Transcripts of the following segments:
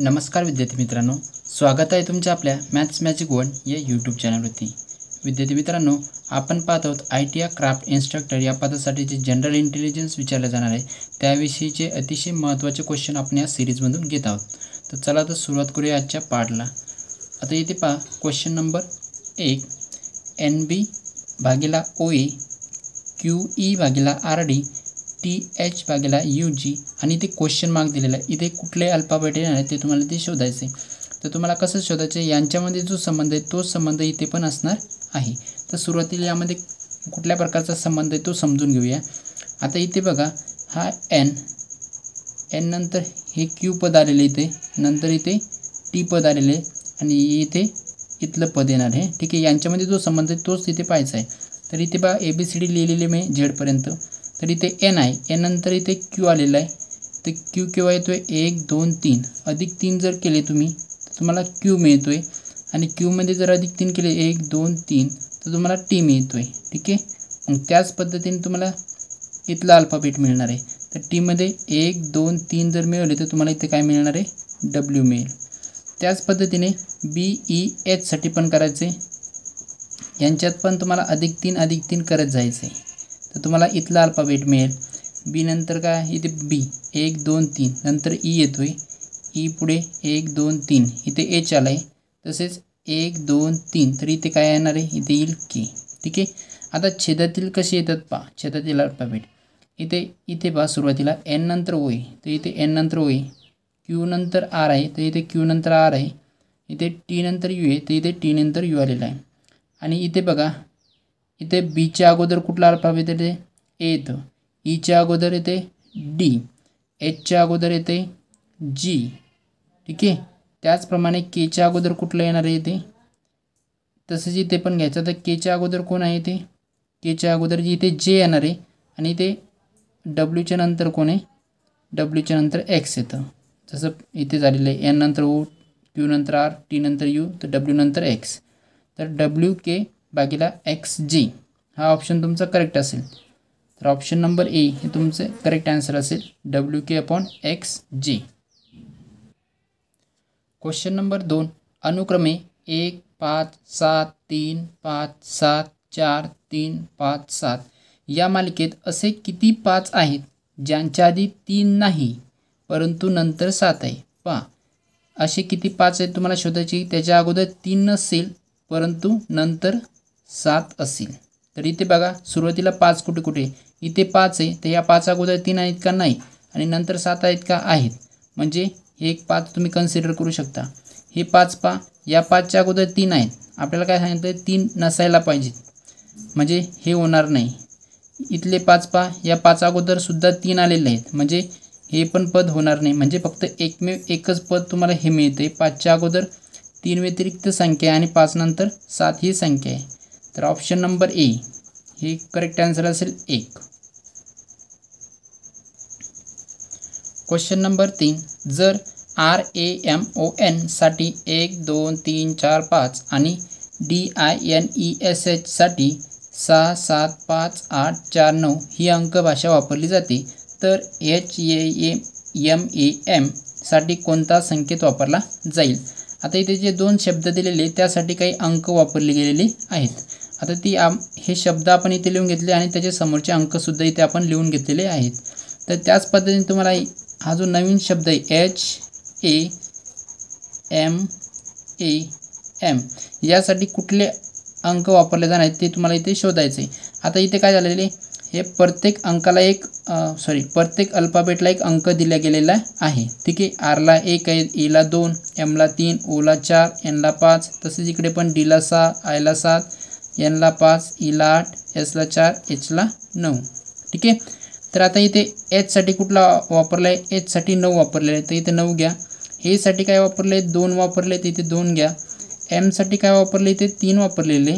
नमस्कार विद्यार्थी मित्रांनो स्वागत आहे तुमच्या आपल्या मॅथ्स मॅजिक वन या यूट्यूब चॅनलवरती विद्यार्थी मित्रांनो आपण पाहत आहोत I T I craft instructor या पदासाठी जे जनरल इंटेलिजन्स विचारले जाणार आहे त्याविषयीचे अतिशय महत्त्वाचे क्वेश्चन आपण या सिरीजमधून घेत आहोत तर चला तर सुरुवात करूया आजच्या पार्टला आता इथे पहा क्वेश्चन नंबर एक एन बी भागीला O A e, Q E e भागेला आर डी टी एच भागेला यू जी आणि इथे क्वेश्चन मार्क दिलेला आहे इथे कुठले अल्फाबेट आहे ते तुम्हाला ते शोधायचे तर तुम्हाला कसं शोधायचं यांच्यामध्ये जो संबंध आहे तो संबंध इथे पण असणार आहे तर सुरुवातीला यामध्ये कुठल्या प्रकारचा संबंध आहे तो समजून घेऊया आता इथे बघा हा एन एन नंतर हे क्यू पद आलेले इथे नंतर इथे टी पद आलेले आणि इथे इथलं पद येणार आहे ठीक आहे यांच्यामध्ये जो संबंध आहे तोच तिथे पाहायचा आहे तर इथे बघा ए बी सी डी लिहिलेले मी झेडपर्यंत तर इथे एन आहे एनंतर इथे क्यू आलेला आहे तर क्यू केव्हा येतो आहे एक दोन तीन अधिक तीन जर केले तुम्ही तर तुम्हाला क्यू मिळतो आहे आणि क्यूमध्ये जर अधिक तीन केले एक दोन तीन तर तुम्हाला टी मिळतो आहे ठीक आहे मग त्याच पद्धतीने तुम्हाला इथला अल्फाबेट मिळणार आहे तर टीमध्ये एक दोन तीन जर मिळवले तर तुम्हाला इथे काय मिळणार आहे डब्ल्यू मिळेल त्याच पद्धतीने बी ई e, एचसाठी पण करायचं आहे यांच्यात पण तुम्हाला अधिक तीन अधिक तीन करत जायचं आहे तुम्हाला इथला अल्फाबेट मिळेल बी नंतर काय इथे बी एक दोन तीन नंतर ई e येतो आहे e ई पुढे एक दोन तीन इथे एच आला आहे तसेच एक दोन तीन तर इथे काय येणार आहे इथे येईल के ठीक आहे आता छेदातील कसे येतात पा छेदातील अल्फाबेट इथे इथे पहा सुरुवातीला एन नंतर ओ आहे तर इथे एन नंतर ओ आहे क्यू नंतर आर आहे तर इथे क्यू नंतर आर आहे इथे टी नंतर यू आहे तर इथे टी नंतर यू आलेला आहे आणि इथे बघा इथे बीच्या अगोदर कुठला अल्फाबेट येते ए येतं ईच्या e अगोदर येते डी एचच्या अगोदर येते जी ठीक आहे त्याचप्रमाणे केच्या अगोदर कुठलं येणार आहे इथे तसं जी इथे पण घ्यायचं तर केच्या अगोदर कोण आहे ते केच्या अगोदर जी इथे जे येणार आहे आणि ते डब्ल्यूच्या नंतर कोण आहे डब्ल्यूच्या नंतर एक्स येतं जसं इथे झालेलं आहे एन नंतर ओ क्यू नंतर आर टी नंतर यू तर डब्ल्यू नंतर एक्स तर डब्ल्यू के बाकीला एक्स जी हा ऑप्शन तुमचा करेक्ट असेल तर ऑप्शन नंबर ए हे तुमचे करेक्ट आन्सर असेल W K upon X G question number दोन अनुक्रमे एक पाच सात तीन पाच सात चार तीन पाच सात या मालिकेत असे किती पाच आहेत ज्यांच्या आधी तीन नाही परंतु नंतर सात आहे पहा असे किती पाच आहेत तुम्हाला शोधायची त्याच्या अगोदर तीन नसेल परंतु नंतर सात असेल तर इथे बघा सुरुवातीला पाच कुठे कुठे इथे पाच आहे तर या पाच अगोदर तीन आहेत का नाही आणि नंतर सात आहेत का आहेत म्हणजे हे एक पाच तुम्ही कन्सिडर करू शकता हे पाच पा या पाचच्या अगोदर तीन आहेत आपल्याला काय सांगितलं तीन नसायला पाहिजेत म्हणजे हे होणार नाही इथले पाच पा या पाच अगोदरसुद्धा तीन आलेले आहेत म्हणजे हे पण पद होणार नाही म्हणजे फक्त एकमेव एकच पद तुम्हाला हे मिळते पाचच्या अगोदर तीन व्यतिरिक्त संख्या आहे आणि पाच नंतर सात ही संख्या आहे तर ऑप्शन नंबर ए हे करेक्ट आन्सर असेल एक क्वेश्चन नंबर तीन जर आर ए एम ओ एनसाठी एक दोन तीन चार पाच आणि D I N E e S एचसाठी सहा सात पाच आठ चार नऊ ही अंक भाषा वापरली जाते तर एच ए एम ए साठी कोणता संकेत वापरला जाईल आता इथे जे दोन शब्द दिलेले त्यासाठी काही अंक वापरले गेलेले आहेत आता ती आम हे शब्द आपण इथे लिहून घेतले आणि त्याचे समोरचे अंकसुद्धा इथे आपण लिहून घेतलेले आहेत तर त्याच पद्धतीने तुम्हाला हा जो नवीन शब्द आहे H A M A M यासाठी कुठले अंक वापरले जाणार आहेत ते तुम्हाला इथे शोधायचे आता इथे काय झालेले हे प्रत्येक अंकाला एक सॉरी प्रत्येक अल्फाबेटला एक अंक दिला गेलेला आहे ठीक आहे आरला एक आहे एला दोन एमला तीन ओला चार एनला पाच तसेच इकडे पण डीला सहा आयला सात एनला पाच ईला आठ एसला चार एचला नऊ ठीक आहे तर आता इथे एचसाठी कुठला वापरला आहे एचसाठी नऊ वापरलेला आहे तर इथे नऊ घ्या एसाठी काय वापरले दोन वापरले तर इथे दोन घ्या एमसाठी काय वापरले इथे तीन वापरलेले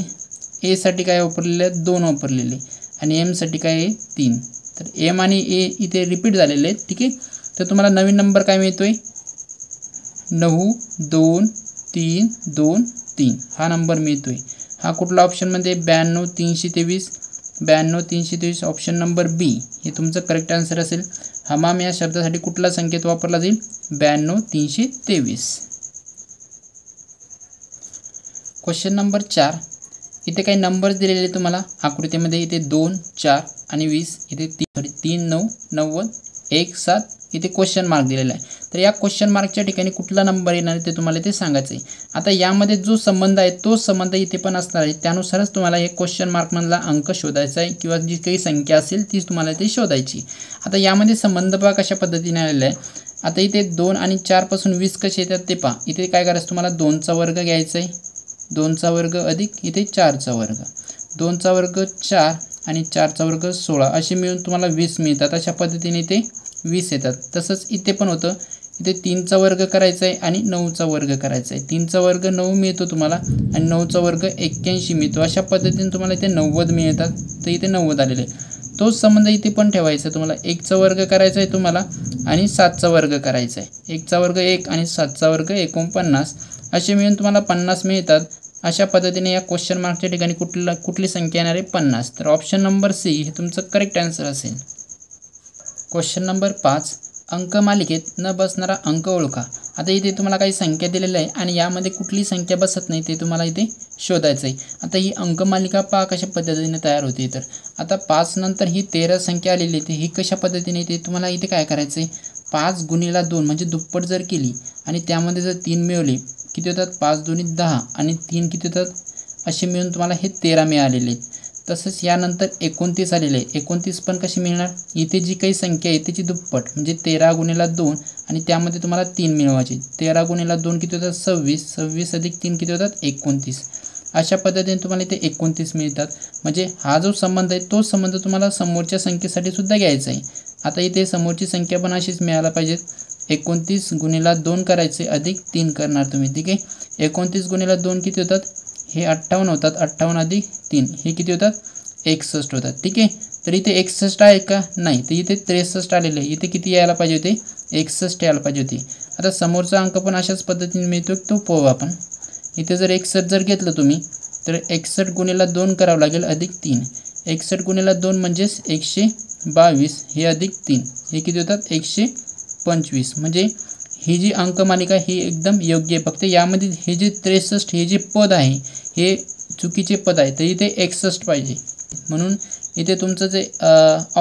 एसाठी काय वापरलेले दोन वापरलेले आणि एमसाठी काय आहे तीन तर एम आणि ए इथे रिपीट झालेले आहेत ठीक आहे तर तुम्हाला नवीन नंबर काय मिळतो आहे नऊ दोन तीन दोन तीन हा नंबर मिळतो आहे हा कुठला ऑप्शनमध्ये ब्याण्णव तीनशे तेवीस ब्याण्णव तीनशे तेवीस ऑप्शन नंबर बी हे तुमचं करेक्ट आन्सर असेल हमाम या शब्दासाठी कुठला संकेत वापरला जाईल ब्याण्णव तीनशे तेवीस क्वेश्चन नंबर चार इथे काही नंबर्स दिलेले तुम्हाला आकृतीमध्ये इथे दोन चार आणि वीस इथे तीन तीन नऊ नव्वद एक सात इथे क्वेश्चन मार्क दिलेला आहे तर या क्वेश्चन मार्कच्या ठिकाणी कुठला नंबर येणार आहे ते तुम्हाला ते सांगायचं आहे आता यामध्ये जो संबंध आहे तो संबंध इथे पण असणार आहे त्यानुसारच तुम्हाला हे क्वेश्चन मार्कमधला अंक शोधायचा आहे किंवा जी काही संख्या असेल तीच तुम्हाला ते शोधायची आता यामध्ये संबंध पहा कशा पद्धतीने आलेला आहे आता इथे दोन आणि चारपासून वीस कसे येतात ते पहा इथे काय करायचं तुम्हाला दोनचा वर्ग घ्यायचा आहे दोनचा वर्ग अधिक इथे चारचा वर्ग दोनचा वर्ग चार आणि चारचा वर्ग सोळा असे मिळून तुम्हाला वीस मिळतात अशा पद्धतीने ते वीस येतात तसंच इथे पण होतं इथे तीनचा वर्ग करायचा आहे आणि नऊचा वर्ग करायचा आहे तीनचा वर्ग नऊ मिळतो तुम्हाला आणि नऊचा वर्ग एक्क्याऐंशी मिळतो अशा पद्धतीने तुम्हाला इथे नव्वद मिळतात तर इथे नव्वद आलेले तोच संबंध इथे पण ठेवायचा आहे तुम्हाला एकचा वर्ग करायचा आहे तुम्हाला आणि सातचा वर्ग करायचा आहे एकचा वर्ग एक आणि सातचा वर्ग एकोणपन्नास असे मिळून तुम्हाला पन्नास मिळतात अशा पद्धतीने या क्वेश्चन मार्कच्या ठिकाणी कुठला कुठली संख्या येणार आहे पन्नास तर ऑप्शन नंबर सी हे तुमचं करेक्ट आन्सर असेल क्वेश्चन नंबर पाच अंक मालिकेत न बसणारा अंक ओळखा आता इथे तुम्हाला काही संख्या दिलेल्या आहे आणि यामध्ये कुठली संख्या बसत नाही ते तुम्हाला इथे शोधायचं आहे आता ही अंक मालिका पहा कशा पद्धतीने तयार होते तर आता पाच नंतर ही तेरा संख्या आलेली आहे ही कशा पद्धतीने ते तुम्हाला इथे काय करायचं आहे पाच गुणीला दोन म्हणजे दुप्पट जर केली आणि त्यामध्ये जर तीन मिळवले किती होतात पाच दोन्ही दहा आणि तीन किती होतात असे मिळून तुम्हाला हे तेरा मिळालेले आहेत तसेच यानंतर एकोणतीस आलेले आहे एकोणतीस पण कशी मिळणार इथे जी काही संख्या आहे त्याची दुप्पट म्हणजे तेरा गुणेला दोन आणि त्यामध्ये तुम्हाला तीन मिळवायचे तेरा गुणेला दोन किती होतात सव्वीस सव्वीस अधिक तीन किती होतात एकोणतीस अशा पद्धतीने तुम्हाला इथे एकोणतीस मिळतात म्हणजे हा जो संबंध आहे तो संबंध तुम्हाला समोरच्या संख्येसाठी सुद्धा घ्यायचा आहे आता इथे समोरची संख्या पण अशीच मिळायला पाहिजेत एकोणतीस गुणेला दोन करायचे अधिक तीन करणार तुम्ही ठीक आहे एकोणतीस गुणेला दोन किती होतात हे अठ्ठावन्न होतात अठ्ठावन्न अधिक तीन हे किती होतात एकसष्ट होतात ठीक आहे तर इथे एकसष्ट आहे का नाही तर इथे त्रेसष्ट आलेले इथे किती यायला पाहिजे होते एकसष्ट यायला पाहिजे होते आता समोरचा अंक पण अशाच पद्धतीने मिळतो तो पोहू आपण इथे जर एकसष्ट जर घेतलं तुम्ही तर एकसष्ट गुणेला दोन करावं लागेल अधिक तीन एकसष्ट गुन्हेला दोन म्हणजेच एकशे बावीस हे अधिक तीन हे किती होतात एकशे पंचवीस म्हणजे ही जी अंकमालिका ही एकदम योग्य आहे फक्त यामध्ये हे जे त्रेसष्ट हे जे पद आहे हे चुकीचे पद आहे तर इथे एकसष्ट पाहिजे म्हणून इथे तुमचं जे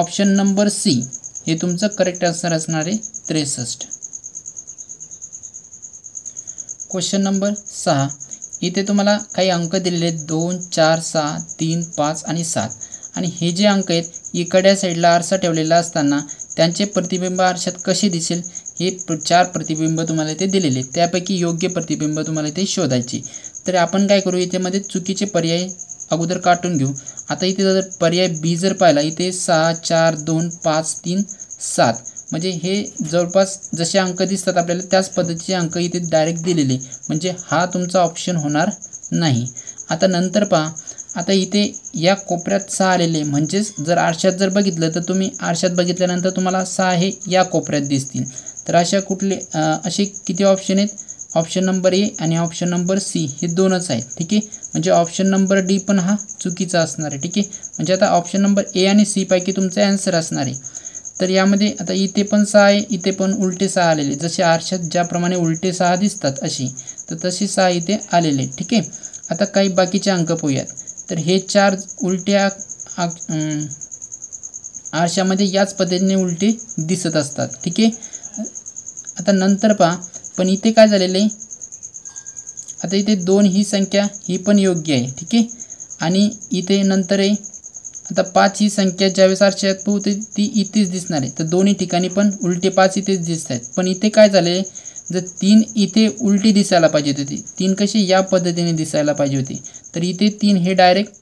ऑप्शन नंबर सी हे तुमचं करेक्ट आन्सर असणार आहे त्रेसष्ट क्वेश्चन नंबर सहा इथे तुम्हाला काही अंक दिलेले आहेत दोन चार सहा तीन पाच आणि सात आणि हे जे अंक आहेत इकड्या साईडला आरसा ठेवलेला असताना त्यांचे प्रतिबिंब आरशात कसे दिसेल हे चार प्रतिबिंब तुम्हाला इथे दिलेले त्यापैकी योग्य प्रतिबिंब तुम्हाला इथे शोधायचे तर आपण काय करू इथेमध्ये चुकीचे पर्याय अगोदर काटून घेऊ आता इथे जर पर्याय बी जर पाहिला इथे सहा चार दोन पाच तीन सात म्हणजे हे जवळपास जसे अंक दिसतात आपल्याला त्याच पद्धतीचे अंक इथे डायरेक्ट दिलेले म्हणजे हा तुमचा ऑप्शन होणार नाही आता नंतर पहा आता इथे या कोपऱ्यात सहा आलेले म्हणजेच जर आरशात जर बघितलं तर तुम्ही आरशात बघितल्यानंतर तुम्हाला सहा हे या कोपऱ्यात दिसतील तर अशा कुठले असे किती ऑप्शन आहेत ऑप्शन नंबर ए आणि ऑप्शन नंबर सी हे दोनच आहेत ठीक आहे म्हणजे ऑप्शन नंबर डी पण हा चुकीचा असणार आहे ठीक आहे म्हणजे आता ऑप्शन नंबर ए आणि सीपैकी तुमचा ॲन्सर असणार आहे तर यामध्ये आता इथे पण सहा आहे इथे पण उलटे सहा आलेले जसे आरशात ज्याप्रमाणे उलटे सहा दिसतात अशी तर तसे सहा इथे आलेले ठीक आहे आता काही बाकीचे अंक पोहूयात तर हे चार्ज उलट्या आरशामध्ये याच पद्धतीने उलटे दिसत असतात ठीक आहे आता नंतर पहा पण इथे काय झालेलं आहे आता इथे दोन ही संख्या ही पण योग्य आहे ठीक आहे आणि इथे नंतर आहे आता पाच ही संख्या ज्यावेळेस आरशात पोहते ती इथेच दिसणार आहे तर दोन्ही ठिकाणी पण उलटे पाच इथेच दिसत आहेत पण इथे काय झाले जर तीन इथे उलटी दिसायला पाहिजे होती तीन कशी या पद्धतीने दिसायला पाहिजे होती तर इथे तीन हे डायरेक्ट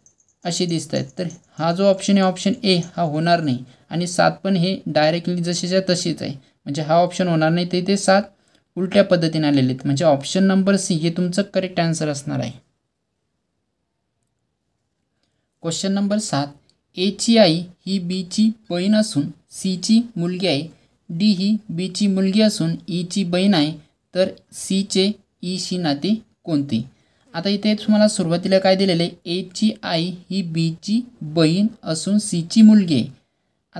असे दिसत आहेत तर हा जो ऑप्शन आहे ऑप्शन ए हा होणार नाही आणि सात पण हे डायरेक्टली जसेच्या तसेच आहे म्हणजे हा ऑप्शन होणार नाही तर इथे सात उलट्या पद्धतीने आलेले आहेत म्हणजे ऑप्शन नंबर सी हे तुमचं करेक्ट आन्सर असणार आहे क्वेश्चन नंबर सात ची आई ही बीची बहीण असून सीची मुलगी आहे डी ही बीची मुलगी असून ईची e बहीण आहे तर सीचे ईशी e नाते कोणते आता इथे तुम्हाला सुरुवातीला काय दिलेलं आहे एची आई ही बीची बहीण असून सीची मुलगी आहे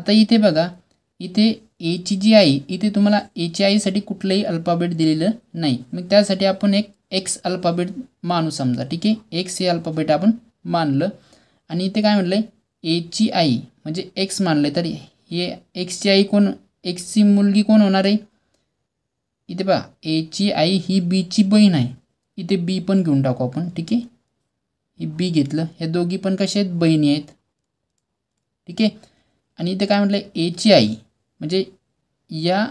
आता इथे बघा इथे एची जी आई इथे तुम्हाला एची आईसाठी कुठलंही अल्फाबेट दिलेलं नाही मग त्यासाठी आपण एक एक्स अल्फाबेट मानू समजा ठीक आहे एक्स हे अल्फाबेट आपण मानलं आणि इथे काय म्हटलं आहे एची आई म्हणजे एक्स मानलं तर हे एक्सची आई कोण एक्सची मुलगी कोण होणार आहे इथे बघा एची आई ही बीची बहीण आहे इथे बी पण घेऊन टाकू आपण ठीक आहे ही बी घेतलं ह्या दोघी पण कशा आहेत बहिणी आहेत ठीक आहे आणि इथे काय म्हटलं एची आई म्हणजे या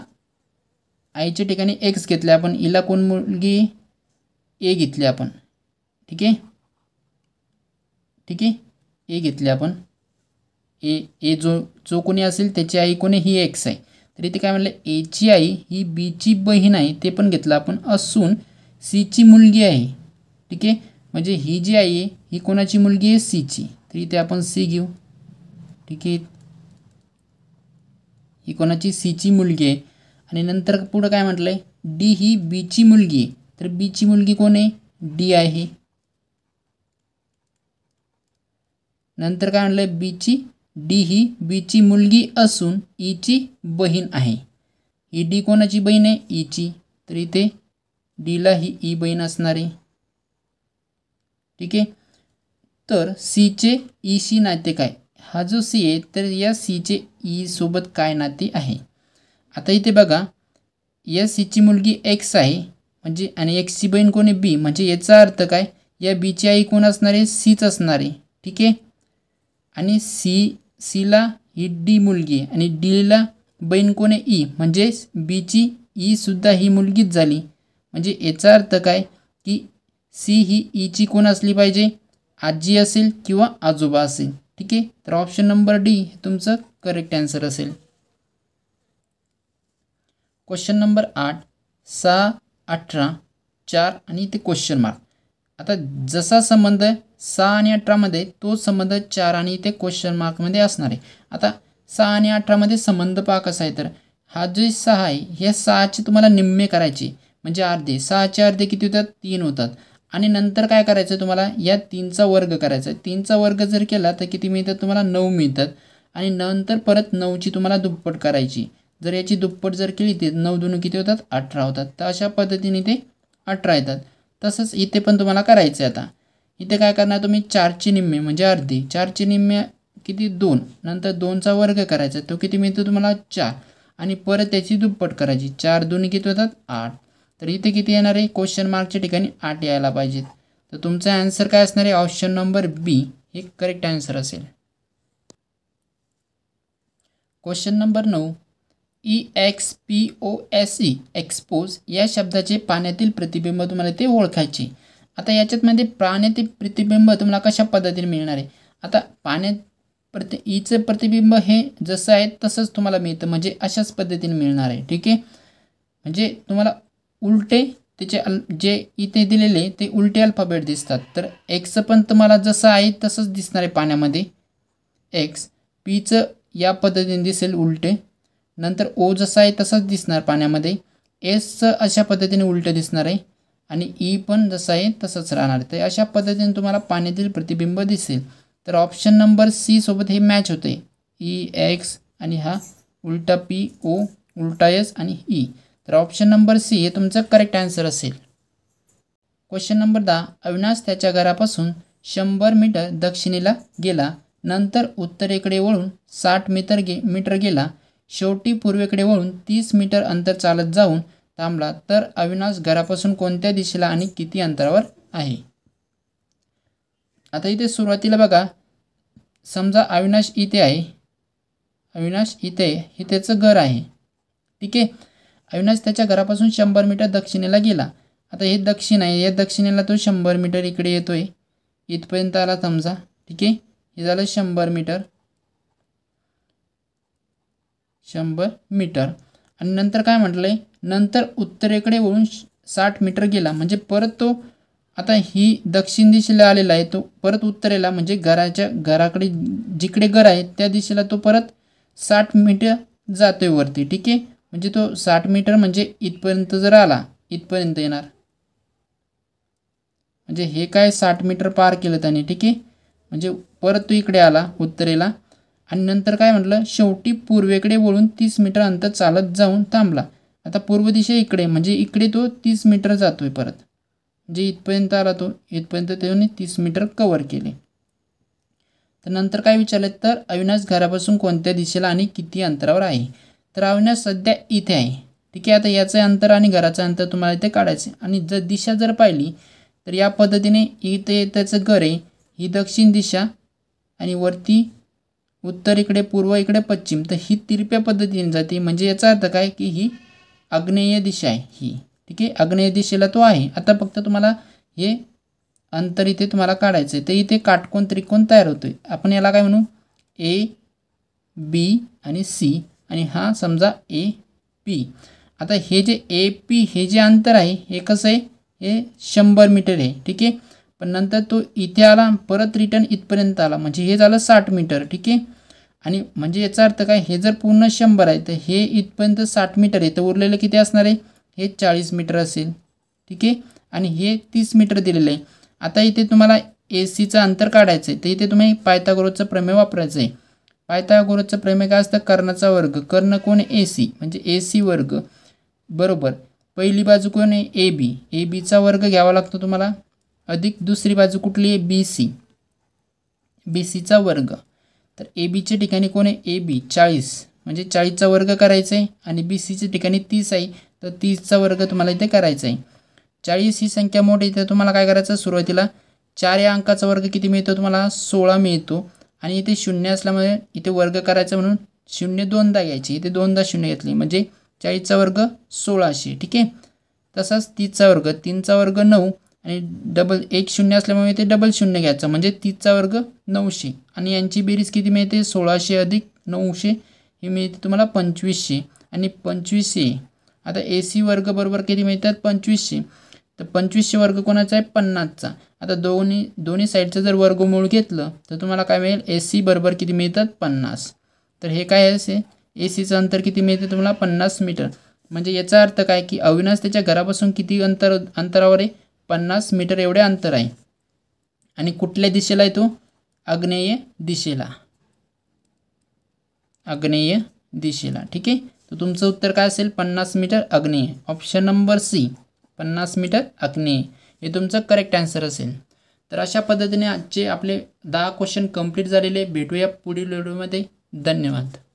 आईच्या ठिकाणी एक्स घेतलं आपण हिला कोण मुलगी ए घेतली आपण ठीक आहे ठीक आहे ए घेतली आपण ए ए जो जो कोणी असेल त्याची आई कोणी ही एक्स आहे तर इथे काय म्हटलं एची आई ही बीची बहीण आहे ते पण घेतलं आपण असून सीची मुलगी आहे ठीक आहे म्हणजे ही जी आहे ही कोणाची मुलगी आहे सीची तर इथे आपण सी घेऊ ठीक आहे ही कोणाची सीची मुलगी आहे आणि नंतर पुढं काय म्हटलंय डी ही बीची मुलगी आहे तर बीची मुलगी कोण आहे डी आहे नंतर काय म्हटलंय आहे बीची डी ही बीची मुलगी असून ईची बहीण आहे ही डी कोणाची बहीण आहे ईची तर इथे डीला ही ई बहीण असणार ठीक आहे तर सीचे सी e नाते काय हा जो सी आहे तर या सीचे ई e सोबत काय नाते आहे आता इथे बघा या सीची मुलगी एक्स आहे म्हणजे आणि एक्सची बहीण कोण आहे बी म्हणजे याचा अर्थ काय या बीची आई कोण असणार आहे सीच असणार आहे ठीक आहे आणि सी सीला ही डी मुलगी आहे आणि डीला बहीण कोण आहे ई e. म्हणजेच बीची ईसुद्धा ही मुलगीच झाली म्हणजे याचा अर्थ काय की सी ही ईची कोण असली पाहिजे आजी असेल किंवा आजोबा असेल ठीक आहे तर ऑप्शन नंबर डी हे तुमचं करेक्ट आन्सर असेल क्वेश्चन नंबर आठ सहा अठरा चार आणि इथे क्वेश्चन मार्क आता जसा संबंध सहा आणि अठरामध्ये तो संबंध चार आणि इथे क्वेश्चन मार्कमध्ये असणार आहे आता सहा आणि अठरामध्ये संबंध पाक कसा आहे तर हा जो सहा आहे ह्या सहाचे तुम्हाला निम्मे करायची म्हणजे अर्धे सहाचे अर्धे किती होतात तीन होतात आणि नंतर काय करायचं तुम्हाला या तीनचा वर्ग करायचा आहे तीनचा वर्ग जर केला तर किती मिळतात तुम्हाला नऊ मिळतात आणि नंतर परत नऊची तुम्हाला दुप्पट करायची जर याची दुप्पट जर केली ते नऊ दोन किती होतात अठरा होतात तर अशा पद्धतीने ते अठरा येतात तसंच इथे पण तुम्हाला करायचं आहे आता इथे काय करणार तुम्ही चारचे निम्मे म्हणजे अर्धे चारचे निम्मे किती दोन नंतर दोनचा वर्ग करायचा तो किती मिळतो तुम्हाला चार आणि परत त्याची दुप्पट करायची चार दोन किती होतात आठ तर इथे किती येणार आहे क्वेश्चन मार्कच्या ठिकाणी आठ यायला पाहिजेत तर तुमचा आन्सर काय असणार आहे ऑप्शन नंबर बी हे करेक्ट आन्सर असेल क्वेश्चन नंबर नऊ E X P O S E expose या शब्दाचे पाण्यातील प्रतिबिंब तुम्हाला ते ओळखायचे आता याच्यातमध्ये पाण्यातील प्रतिबिंब तुम्हाला कशा पद्धतीने मिळणार आहे आता पाण्यात प्रति ईचं प्रतिबिंब हे जसं आहे तसंच तुम्हाला मिळतं म्हणजे अशाच पद्धतीने मिळणार आहे ठीक आहे म्हणजे तुम्हाला उलटे त्याचे अल जे इथे दिलेले ते उलटे अल्फाबेट दिसतात तर एक्सचं पण तुम्हाला जसं आहे तसंच दिसणार आहे पाण्यामध्ये एक्स पीचं या पद्धतीने दिसेल उलटे नंतर ओ जसं आहे तसंच दिसणार पाण्यामध्ये एसचं अशा पद्धतीने उलटं दिसणार आहे आणि ई e पण जसं आहे तसंच राहणार तर अशा पद्धतीने तुम्हाला पाण्यातील प्रतिबिंब दिसेल तर ऑप्शन नंबर सी सोबत हे मॅच होते ई e, एक्स आणि हा उलटा पी ओ उलटा एस आणि ई e. तर ऑप्शन नंबर सी हे तुमचं करेक्ट आन्सर असेल क्वेश्चन नंबर दहा अविनाश त्याच्या घरापासून शंभर मीटर दक्षिणेला गेला नंतर उत्तरेकडे वळून साठ मीटर गे मीटर गेला शेवटी पूर्वेकडे वळून तीस मीटर अंतर चालत जाऊन थांबला तर अविनाश घरापासून कोणत्या दिशेला आणि किती अंतरावर आहे आता इथे सुरुवातीला बघा समजा अविनाश इथे आहे अविनाश इथे हे त्याचं घर आहे ठीक आहे अविनाश त्याच्या घरापासून शंभर मीटर दक्षिणेला गेला आता हे दक्षिण आहे या दक्षिणेला तो शंभर मीटर इकडे येतो आहे इथपर्यंत आला समजा ठीक आहे हे झालं शंभर मीटर शंभर मीटर आणि नंतर काय म्हटलं आहे नंतर उत्तरेकडे वळून साठ मीटर गेला म्हणजे परत तो आता ही दक्षिण दिशेला आलेला आहे तो परत उत्तरेला म्हणजे घराच्या घराकडे जिकडे घर आहे त्या दिशेला तो परत साठ मीटर जातो आहे वरती ठीक आहे म्हणजे तो साठ मीटर म्हणजे इथपर्यंत जर आला इथपर्यंत येणार म्हणजे हे काय साठ मीटर पार केलं त्याने ठीक आहे म्हणजे परत तो इकडे आला उत्तरेला आणि नंतर काय म्हटलं शेवटी पूर्वेकडे वळून तीस मीटर अंतर चालत जाऊन थांबला आता पूर्व दिशा इकडे म्हणजे इकडे तो तीस मीटर जातो आहे परत म्हणजे इथपर्यंत आला तो इथपर्यंत त्याने तीस मीटर कवर केले तर नंतर काय विचारले तर अविनाश घरापासून कोणत्या दिशेला आणि किती अंतरावर आहे तर सध्या इथे आहे ठीक आहे आता याचं अंतर आणि घराचं अंतर तुम्हाला इथे काढायचं आहे आणि जर दिशा जर पाहिली तर या पद्धतीने इथे त्याचं घर आहे ही दक्षिण दिशा आणि वरती उत्तर इकडे पूर्व इकडे पश्चिम तर ही तिरप्या पद्धतीने जाते म्हणजे याचा अर्थ काय की ही आग्नेय दिशा आहे ही ठीक आहे आग्नेय दिशेला तो आहे आता फक्त तुम्हाला हे अंतर इथे तुम्हाला काढायचं आहे तर इथे काटकोण त्रिकोण तयार होतो आहे आपण याला काय म्हणू ए बी आणि सी आणि हा समजा ए पी आता हे जे ए पी हे जे अंतर आहे हे कसं आहे हे शंभर मीटर आहे ठीक आहे पण नंतर तो इथे आला परत रिटर्न इथपर्यंत आला म्हणजे हे झालं साठ मीटर ठीक आहे आणि म्हणजे याचा अर्थ काय हे जर पूर्ण शंभर आहे तर हे इथपर्यंत साठ मीटर आहे तर उरलेलं किती असणार आहे हे चाळीस मीटर असेल ठीक आहे आणि हे तीस मीटर दिलेलं आहे आता इथे तुम्हाला ए सीचं अंतर काढायचं आहे तर इथे तुम्ही पायथागोरसचं प्रमेय वापरायचं आहे पायथागोरसचं प्रमेय काय असतं कर्णाचा वर्ग कर्ण कोण ए सी म्हणजे ए सी वर्ग बरोबर पहिली बाजू कोण आहे ए बी ए बीचा वर्ग घ्यावा लागतो तुम्हाला अधिक दुसरी बाजू कुठली आहे बी सी बी सीचा वर्ग तर ए बीच्या ठिकाणी कोण आहे ए बी चाळीस म्हणजे चाळीसचा वर्ग करायचा आहे आणि बी सीच्या ठिकाणी तीस आहे तर तीसचा वर्ग तुम्हाला इथे करायचा आहे चाळीस ही संख्या मोठी तर तुम्हाला काय करायचं सुरुवातीला चार या अंकाचा वर्ग किती मिळतो तुम्हाला सोळा मिळतो आणि इथे शून्य असल्यामुळे इथे वर्ग करायचं म्हणून शून्य दोनदा घ्यायची इथे दोनदा शून्य घेतली म्हणजे चाळीसचा वर्ग सोळाशे ठीक आहे तसाच तीसचा वर्ग तीनचा वर्ग नऊ आणि डबल एक शून्य असल्यामुळे इथे डबल शून्य घ्यायचं म्हणजे तीसचा वर्ग नऊशे आणि यांची बेरीज किती मिळते सोळाशे अधिक नऊशे ही मिळते तुम्हाला पंचवीसशे आणि पंचवीसशे आता ए सी वर्ग बरोबर किती मिळतात पंचवीसशे तर पंचवीसशे वर्ग कोणाचा आहे पन्नासचा आता दोन्ही दोन्ही साईडचं जर वर्गमूळ घेतलं तर तुम्हाला काय मिळेल ए सी बरोबर किती मिळतात पन्नास तर हे काय असे ए सीचं अंतर किती मिळते तुम्हाला पन्नास मीटर म्हणजे याचा अर्थ काय की अविनाश त्याच्या घरापासून किती अंतर अंतरावर आहे पन्नास मीटर एवढे अंतर आहे आणि कुठल्या दिशेला आहे तो आग्नेय दिशेला आग्नेय दिशेला ठीक आहे तर तुमचं उत्तर काय असेल पन्नास मीटर अग्नेय ऑप्शन नंबर सी पन्नास मीटर अग्नी हे तुमचं करेक्ट आन्सर असेल तर अशा पद्धतीने आजचे आपले दहा क्वेश्चन कंप्लीट झालेले भेटूया पुढील व्हिडिओमध्ये धन्यवाद